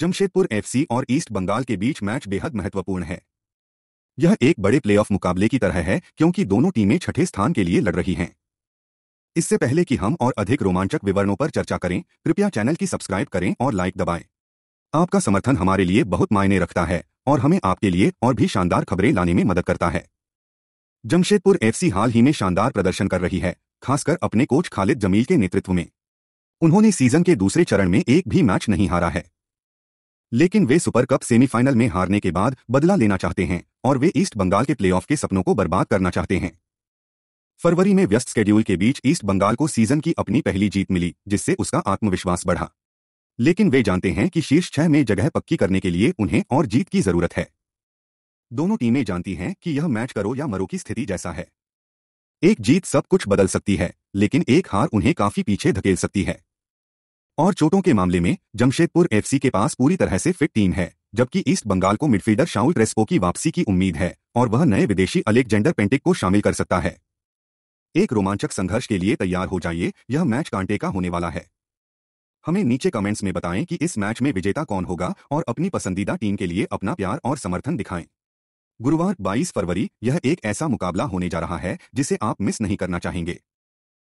Jamshedpur FC और east Bengal के बीच मैच बेहद महत्वपूर्ण है यह एक बड़े प्लेऑफ मुकाबले की तरह है क्योंकि दोनों टीमें छठे स्थान के लिए लड़ रही हैं इससे पहले कि हम और अधिक रोमांचक विवरणों पर चर्चा करें कृपया चैनल की सब्सक्राइब करें और लाइक दबाएं आपका समर्थन हमारे लिए बहुत मायने रखता है और हमें आपके लिए और भी शानदार खबरें लाने में मदद करता है जमशेदपुर एफसी हाल ही में शानदार प्रदर्शन कर रही है खासकर अपने कोच खालिद जमील के नेतृत्व में उन्होंने सीजन के दूसरे चरण में एक भी मैच नहीं हारा है लेकिन वे सुपर कप सेमीफाइनल में हारने के बाद बदला लेना चाहते हैं और वे ईस्ट बंगाल के प्लेऑफ के सपनों को बर्बाद करना चाहते हैं फरवरी में व्यस्त स्केड्यूल के बीच ईस्ट बंगाल को सीजन की अपनी पहली जीत मिली जिससे उसका आत्मविश्वास बढ़ा लेकिन वे जानते हैं कि शीर्ष छह में जगह पक्की करने के लिए उन्हें और जीत की जरूरत है दोनों टीमें जानती हैं कि यह मैच करो या मरो की स्थिति जैसा है एक जीत सब कुछ बदल सकती है लेकिन एक हार उन्हें काफी पीछे धकेल सकती है और चोटों के मामले में जमशेदपुर एफसी के पास पूरी तरह से फिट टीम है जबकि ईस्ट बंगाल को मिडफील्डर शाउल क्रेस्पो की वापसी की उम्मीद है और वह नए विदेशी अलेक्जेंडर पेंटिक को शामिल कर सकता है एक रोमांचक संघर्ष के लिए तैयार हो जाइए यह मैच कांटे का होने वाला है हमें नीचे कमेंट्स में बताएं कि इस मैच में विजेता कौन होगा और अपनी पसंदीदा टीम के लिए अपना प्यार और समर्थन दिखाएं गुरुवार 22 फरवरी यह एक ऐसा मुकाबला होने जा रहा है जिसे आप मिस नहीं करना चाहेंगे